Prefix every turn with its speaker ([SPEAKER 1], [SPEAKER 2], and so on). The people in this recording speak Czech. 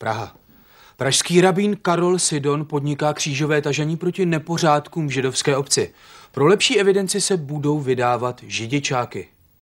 [SPEAKER 1] Praha. Pražský rabín Karol Sidon podniká křížové tažení proti nepořádkům v židovské obci. Pro lepší evidenci se budou vydávat židičáky.